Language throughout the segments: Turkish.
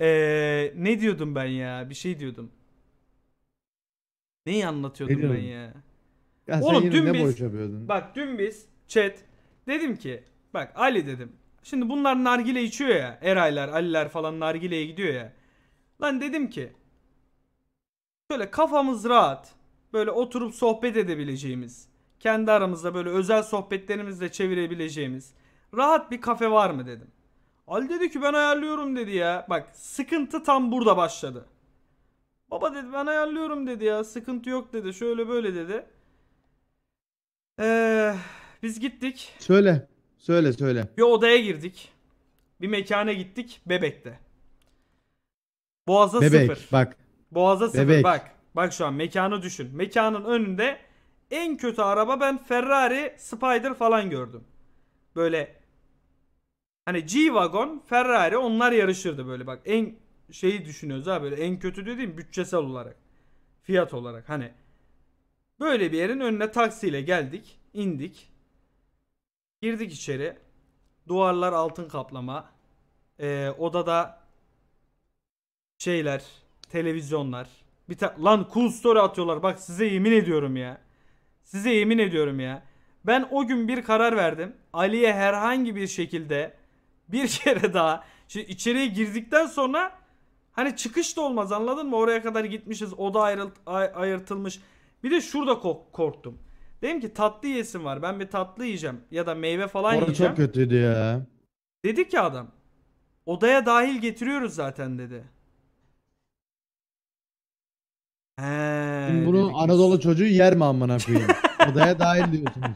Ee, ne diyordum ben ya? Bir şey diyordum. Neyi anlatıyordum Ne ben ya? Ya sen Oğlum yine dün ne biz- Bak dün biz chat dedim ki bak Ali dedim. Şimdi bunlar nargile içiyor ya. Eraylar, Aliler falan nargileye gidiyor ya. Lan dedim ki şöyle kafamız rahat böyle oturup sohbet edebileceğimiz kendi aramızda böyle özel sohbetlerimizle çevirebileceğimiz rahat bir kafe var mı dedim. Ali dedi ki ben ayarlıyorum dedi ya. Bak sıkıntı tam burada başladı. Baba dedi ben ayarlıyorum dedi ya. Sıkıntı yok dedi. Şöyle böyle dedi. Ee, biz gittik. Söyle. Söyle söyle. Bir odaya girdik. Bir mekana gittik. Bebek'te. Boğaz'a Bebek, sıfır. Bak. Boğaz'a sıfır Bebek. bak. Bak şu an mekanı düşün. Mekanın önünde en kötü araba ben Ferrari, Spider falan gördüm. Böyle Hani G-Wagon, Ferrari onlar yarışırdı böyle bak. En şeyi düşünüyoruz ha böyle en kötü dediğim bütçesel olarak. Fiyat olarak hani. Böyle bir yerin önüne taksiyle geldik. indik. Girdik içeri. Duvarlar altın kaplama. Ee, odada şeyler, televizyonlar. Bir ta- Lan cool story atıyorlar. Bak size yemin ediyorum ya. Size yemin ediyorum ya. Ben o gün bir karar verdim. Ali'ye herhangi bir şekilde bir kere daha. Şimdi içeriye girdikten sonra hani çıkış da olmaz anladın mı? Oraya kadar gitmişiz. Oda ayrılt, ay, ayırtılmış. Bir de şurada korktum. Dedim ki tatlı yesim var. Ben bir tatlı yiyeceğim. Ya da meyve falan Orada yiyeceğim. çok kötüydü ya. Dedi ki adam. Odaya dahil getiriyoruz zaten dedi. He, bunu dedik. Anadolu çocuğu yer mi amına koyayım? Odaya dahil diyorsunuz.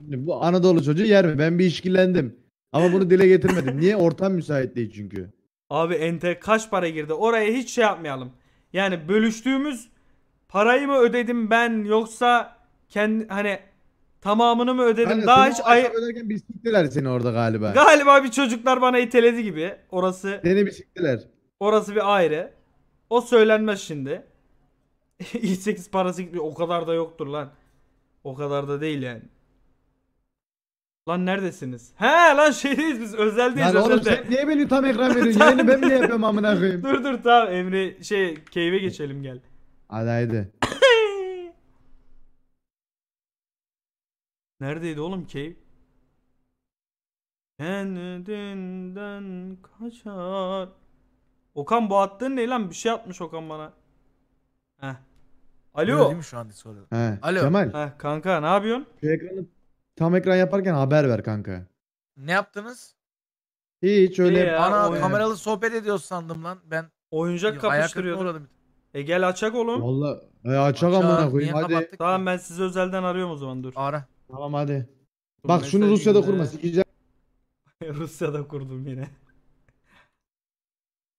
bu Anadolu çocuğu yer mi? Ben bir işkilendim. Ama bunu dile getirmedim. Niye? Ortam müsait değil çünkü. Abi ente kaç para girdi? Oraya hiç şey yapmayalım. Yani bölüştüğümüz parayı mı ödedim ben yoksa kendi hani tamamını mı ödedim? Hani Daha hiç ayı öderken bir siktiler seni orada galiba. Galiba bir çocuklar bana iteledi gibi. Orası Seni bir siktiler. Orası bir ayrı. O söylenmez şimdi. i8 parası gitmiyor. O kadar da yoktur lan. O kadar da değil yani. Lan neredesiniz? He lan şeydeyiz biz özeldeyiz Lan özelde. oğlum sen niye beni tam ekran veriyorsun? Tamam. Yeni ben mi yapıyorum amına koyayım? Dur dur tamam Emre şey keyfe geçelim gel. Hadi haydi. Neredeydi oğlum key? Kendinden kaçar. Okan bu attığın ne lan? Bir şey atmış Okan bana. Heh. Alo. Öyle değil mi şu an Discord'da? He. Alo. Kemal. Heh, kanka ne yapıyorsun? ekranı Tam ekran yaparken haber ver kanka. Ne yaptınız? Hiç öyle. İyi ya, Ana oyun. kameralı sohbet ediyoruz sandım lan. Ben Oyuncak kapıştırıyordu. E gel açak oğlum. Valla e, açak amına koyayım hadi. Tamam ben sizi özelden arıyorum o zaman dur. Ara. Tamam hadi. Dur, Bak şunu Rusya'da yine... kurma sikeceğim. Rusya'da kurdum yine.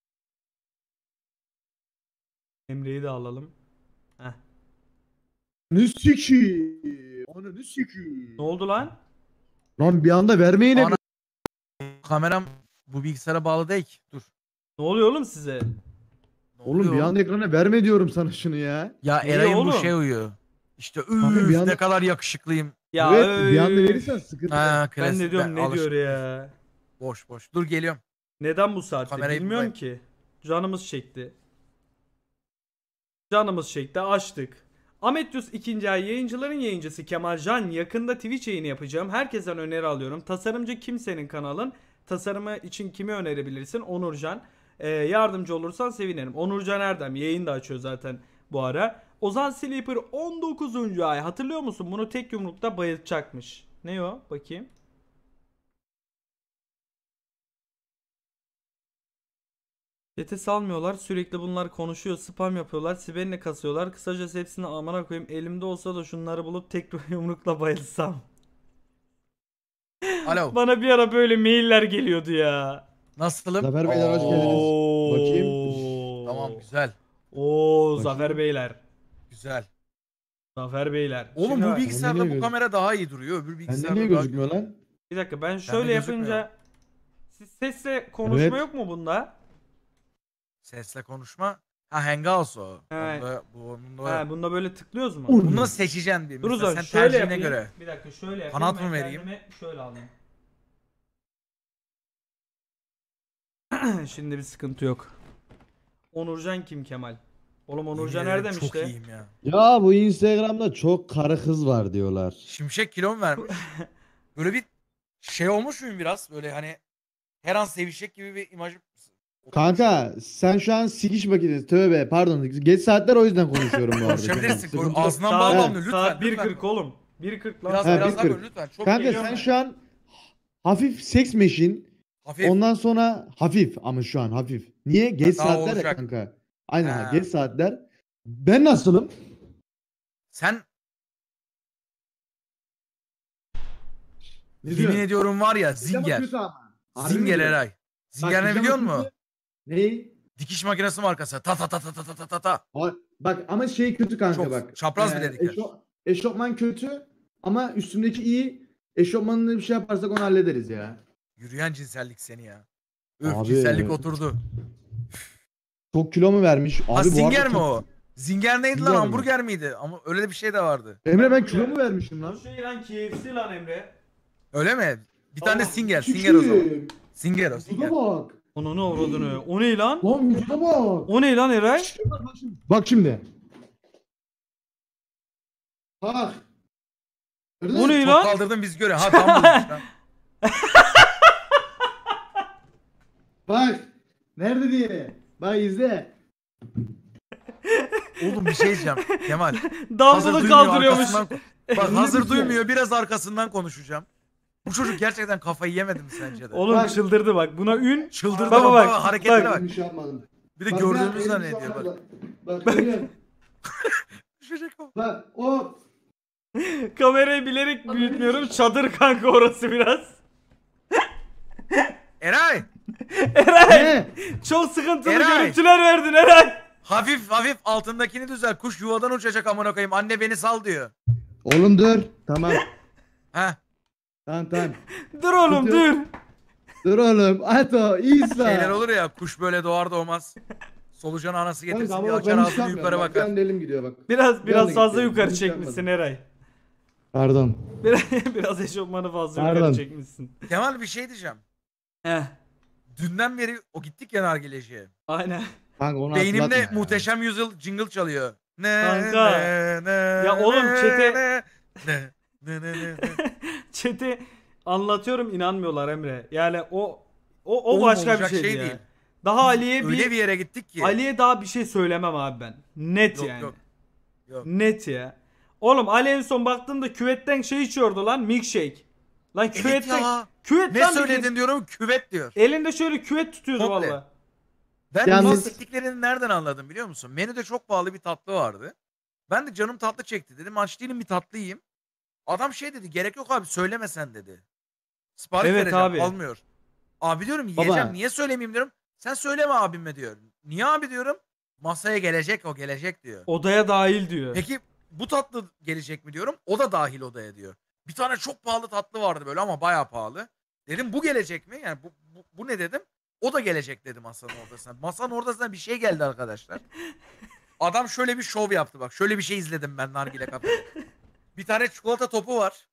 Emre'yi de alalım. Heh. Ne sikiyim? Ananı sikiyim. Ne oldu lan? Lan bir anda vermeyin Ana... Kameram bu bilgisayara bağlı değil ki. Dur. Ne oluyor oğlum size? Oğlum bir anda ekrana verme diyorum sana şunu ya. Ya Niye Eray'ın bu şey uyu. İşte üf bir anda- ne kadar yakışıklıyım. Ya evet bir anda verirsen sıkıntı. Ha, Ben ne diyorum ne alışık. diyor ya. Boş boş. Dur geliyorum. Neden bu saatte Kamerayı bilmiyorum ki. Canımız çekti. Canımız çekti açtık. Ametius 2. ay yayıncıların yayıncısı Kemal Can yakında Twitch yayını yapacağım. Herkesten öneri alıyorum. Tasarımcı kimsenin kanalın. Tasarımı için kimi önerebilirsin? Onurcan. Ee, yardımcı olursan sevinirim. Onurcan Erdem yayın da açıyor zaten bu ara. Ozan Sleeper 19. ay hatırlıyor musun? Bunu tek yumrukta bayılacakmış. Ne o? Bakayım. Yete salmıyorlar. Sürekli bunlar konuşuyor. Spam yapıyorlar. Siberine kasıyorlar. Kısacası hepsini amına koyayım. Elimde olsa da şunları bulup tek bir yumrukla bayılsam. Alo. Bana bir ara böyle mailler geliyordu ya. Nasılım? Zafer Beyler hoş geldiniz. Bakayım. Tamam güzel. Oo Zafer Beyler. Güzel. Zafer Beyler. Oğlum bu bak, bilgisayarda bu kamera daha iyi duruyor. Öbür bilgisayarda Bende niye gözükmüyor lan? Bir dakika ben şöyle yapınca sesle konuşma yok mu bunda? Sesle konuşma. Ha Hangouts o. Evet. Onda, bu, onda... bunda böyle tıklıyoruz mu? Bunu da seçeceğim diye. Dur sen şöyle tercihine yapayım. göre. Bir dakika şöyle yapayım. Kanat mı Ben vereyim? Şöyle alayım. Şimdi bir sıkıntı yok. Onurcan kim Kemal? Oğlum Onurcan Yemin ederim Erdem çok işte. iyiyim ya. Ya bu Instagram'da çok karı kız var diyorlar. Şimşek kilo mu vermiş? Böyle bir şey olmuş muyum biraz? Böyle hani her an sevişecek gibi bir imaj Kanka sen şu an sikiş makinesi. Tövbe pardon. Geç saatler o yüzden konuşuyorum bu arada. Konuşabilirsin. Konuş. Ağzından bağlamıyor lütfen. Saat 1.40 oğlum. 1.40 lan. Biraz, ha, biraz daha lütfen. Çok Kanka sen ya. şu an hafif seks meşin. Hafif. Ondan sonra hafif ama şu an hafif. Niye? Geç saatler olacak. ya kanka. Aynen ha. geç saatler. Ben nasılım? Sen ne Yemin ediyorum var ya Zinger. Zinger Eray. Zinger ne biliyor musun? Neyi? Dikiş makinesi markası. Ta ta ta ta ta ta ta ta. ta. Bak ama şey kötü kanka Çok bak. çapraz bir ee, dedik ya. eşo- eşofman kötü ama üstündeki iyi. Eşofmanla bir şey yaparsak onu hallederiz ya. Yürüyen cinsellik seni ya. Öf Abi. cinsellik oturdu. Çok kilo mu vermiş? Abi, ha bu zinger mi çok- o? Zinger neydi lan? mi? Hamburger miydi? Ama öyle de bir şey de vardı. Emre ben kilo mu vermişim lan? Şey lan KFC lan Emre. Öyle mi? Bir tane zinger, zinger o zaman. Zinger o. Singer. Buna bak. Onu ne avradını? O ne lan? Lan vücuda bak. O ne lan Eray? Bak şimdi. Bak. Gördün O mü? ne Top lan? kaldırdın biz göre. Ha tam bulmuş lan. Bak. Nerede diye. Bak izle. Oğlum bir şey diyeceğim. Kemal. Hazır Damlalı duymuyor, kaldırıyormuş. arkasından- Bak hazır duymuyor biraz arkasından konuşacağım. Bu çocuk gerçekten kafayı yemedi mi sence de? Oğlum Bak- çıldırdı bak. Buna ün. Çıldırdı Baba baba, bak, bak. Bir şey yapmadım. Bir de Bak, gördüğümüz ben- zannediyor bak. Bak görüyor Düşecek o. Bak o Kamerayı bilerek büyütmüyorum. Çadır kanka orası biraz. Eray! Eray. ne? Çok sıkıntılı Eray! görüntüler verdin Eray. Hafif hafif altındakini düzel. Kuş yuvadan uçacak amına koyayım. Anne beni sal diyor. Oğlum dur. Tamam. Ha? Tamam tamam. dur oğlum dur. Dur oğlum Ato İsa. Şeyler olur ya kuş böyle doğar doğmaz. Solucan anası getirsin diye açar ağzını yukarı bakar. Ben gidiyor bak. Biraz biraz fazla yukarı çekmişsin Eray. Pardon. biraz eşofmanı fazla Pardon. yukarı çekmişsin. Kemal bir şey diyeceğim. Heh. Dünden beri o gittik ya nargileciye. Aynen. Kanka onu Beynimde ya. muhteşem yüzyıl jingle çalıyor. Ne, Kanka. Ne, ne, ya oğlum çete... Ne, ne, ne, ne, ne. Çete anlatıyorum inanmıyorlar Emre. Yani o o, o başka bir şeydi şey ya. değil. Daha Ali'ye Öyle bir, yere gittik ki. Ali'ye daha bir şey söylemem abi ben. Net Yok, yani. yok. Yok. Net ya. Oğlum Ali en son baktığımda küvetten şey içiyordu lan milkshake. Lan Evet ya. küvet Ne lan bildiğin- söyledin diyorum küvet diyor. Elinde şöyle küvet tutuyordu Komple. valla. Ben Yalnız- Yalnız... nereden anladım biliyor musun? Menüde çok pahalı bir tatlı vardı. Ben de canım tatlı çekti dedim aç değilim bir tatlı yiyeyim. Adam şey dedi gerek yok abi söylemesen dedi. Sipariş Evet vereceğim abi. almıyor. Abi diyorum yiyeceğim Baba. niye söylemeyeyim diyorum. Sen söyleme abime diyor. Niye abi diyorum. Masaya gelecek o gelecek diyor. Odaya dahil diyor. Peki bu tatlı gelecek mi diyorum. O da dahil odaya diyor. Bir tane çok pahalı tatlı vardı böyle ama baya pahalı. Dedim bu gelecek mi? Yani bu, bu, bu ne dedim? O da gelecek dedim masanın ortasına. Masanın ortasına bir şey geldi arkadaşlar. Adam şöyle bir şov yaptı bak. Şöyle bir şey izledim ben Nargile Kafede. Bir tane çikolata topu var.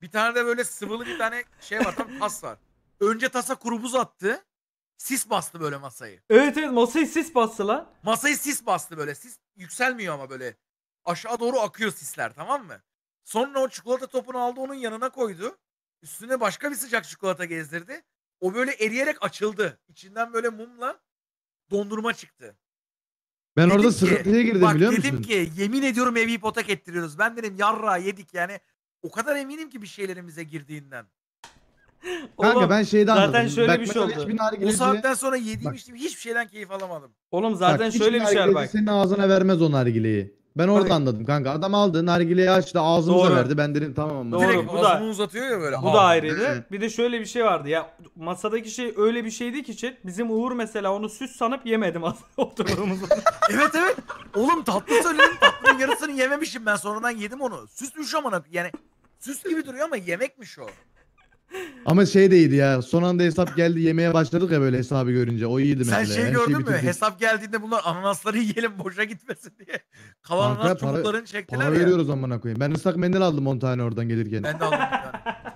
Bir tane de böyle sıvılı bir tane şey var. Tam tas var. Önce tasa kuru buz attı. Sis bastı böyle masayı. Evet evet masayı sis bastı lan. Masayı sis bastı böyle. Sis yükselmiyor ama böyle. Aşağı doğru akıyor sisler tamam mı? Sonra o çikolata topunu aldı onun yanına koydu. Üstüne başka bir sıcak çikolata gezdirdi. O böyle eriyerek açıldı. İçinden böyle mumla dondurma çıktı. Ben dedim orada ki, sıkıntıya girdim bak, biliyor dedim musun? Dedim ki yemin ediyorum evi ipotek ettiriyoruz. Ben dedim yarra yedik yani. O kadar eminim ki bir şeylerimize girdiğinden. Kanka Oğlum, ben şeyden zaten şöyle bak, bir şey oldu. O saatten sonra yediğim içtiğim hiçbir şeyden keyif alamadım. Oğlum zaten bak, şöyle bir şey var bak. Senin ağzına vermez o nargileyi. Ben orada Tabii. anladım kanka. Adam aldı nargileyi açtı ağzımıza Doğru. verdi. Ben dedim tamam. mı Direkt bu da- uzatıyor ya böyle. Bu da ayrıydı. Bir de şöyle bir şey vardı ya. Masadaki şey öyle bir şeydi ki chat. Bizim Uğur mesela onu süs sanıp yemedim aslında oturduğumuzda. Evet evet. Oğlum tatlı söyledim. Tatlının yarısını yememişim ben. Sonradan yedim onu. Süsmüş amına. Yani süs gibi duruyor ama yemekmiş o. Ama şey deydi ya. Son anda hesap geldi yemeye başladık ya böyle hesabı görünce. O iyiydi mesela. Sen şey Her gördün şey mü? bitirdik. Hesap geldiğinde bunlar ananasları yiyelim boşa gitmesin diye. Kanka, Kalanlar para- çubuklarını çektiler Para ya. veriyoruz amına koyayım. Ben ıslak mendil aldım 10 tane oradan gelirken. Ben de aldım bir tane.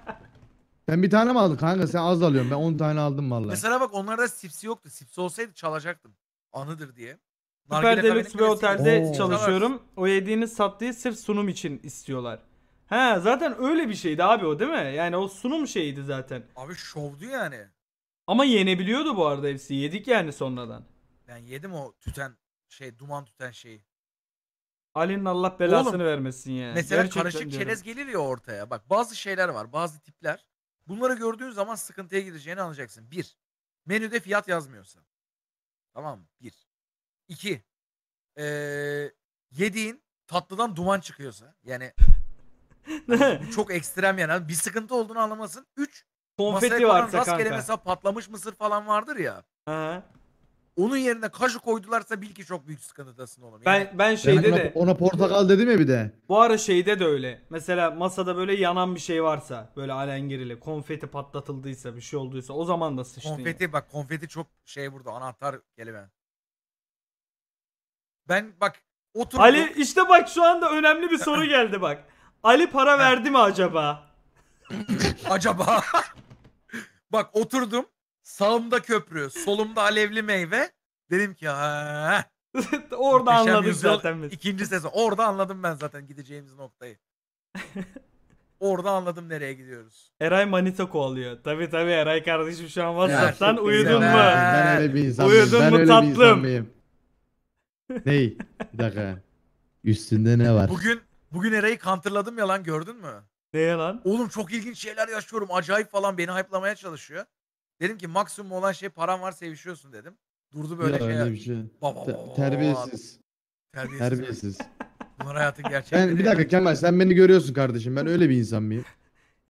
Sen bir tane mi aldın kanka? Sen az alıyorsun. Ben 10 tane aldım vallahi. Mesela bak onlarda sipsi yoktu. Sipsi olsaydı çalacaktım. Anıdır diye. Nargile Süper Deluxe bir kahvenin otelde Oo. çalışıyorum. O yediğiniz sattığı sırf sunum için istiyorlar. He zaten öyle bir şeydi abi o değil mi? Yani o sunum şeyiydi zaten. Abi şovdu yani. Ama yenebiliyordu bu arada hepsi. Yedik yani sonradan. Ben yedim o tüten şey duman tüten şeyi. Ali'nin Allah belasını Oğlum, vermesin yani. Mesela Gerçekten karışık diyorum. çerez gelir ya ortaya. Bak bazı şeyler var bazı tipler. Bunları gördüğün zaman sıkıntıya gireceğini anlayacaksın. Bir. Menüde fiyat yazmıyorsa. Tamam mı? Bir. İki. Ee, yediğin tatlıdan duman çıkıyorsa. Yani yani çok ekstrem yani. Bir sıkıntı olduğunu anlamasın. 3 Konfeti varsa rastgele kanka. mesela patlamış mısır falan vardır ya. Hı. Onun yerine kaşı koydularsa bil ki çok büyük sıkıntıdasın oğlum. Yani Ben şeyde ona, de ona portakal dedim ya bir de. bu ara şeyde de öyle. Mesela masada böyle yanan bir şey varsa böyle alengirili konfeti patlatıldıysa bir şey olduysa o zaman da sıçtın. ya. konfeti bak konfeti çok şey burada anahtar kelime. Ben bak oturup Ali işte bak şu anda önemli bir soru geldi bak. Ali para verdi mi acaba? acaba? Bak oturdum. Sağımda köprü, solumda alevli meyve. Dedim ki ha. orada Muhteşem anladım yüzyıl, zaten. Biz. İkinci sezon. Orada anladım ben zaten gideceğimiz noktayı. orada anladım nereye gidiyoruz. Eray manita kovalıyor. Tabi tabi Eray kardeşim şu an WhatsApp'tan ya, uyudun mu? Ben öyle bir insan Uyudun ben mu tatlım? Ney? Bir dakika. Üstünde ne var? Bugün Bugün Eray'ı counterladım ya lan gördün mü? Ne lan? Oğlum çok ilginç şeyler yaşıyorum. Acayip falan beni hype'lamaya çalışıyor. Dedim ki maksimum olan şey param var sevişiyorsun dedim. Durdu böyle ya, şeyler. şey. Baba, Te- baba, terbiyesiz. Terbiyesiz. Terbiyesiz. Bunlar hayatın gerçekleri. Ben, bir dakika Kemal sen beni görüyorsun kardeşim. Ben öyle bir insan mıyım?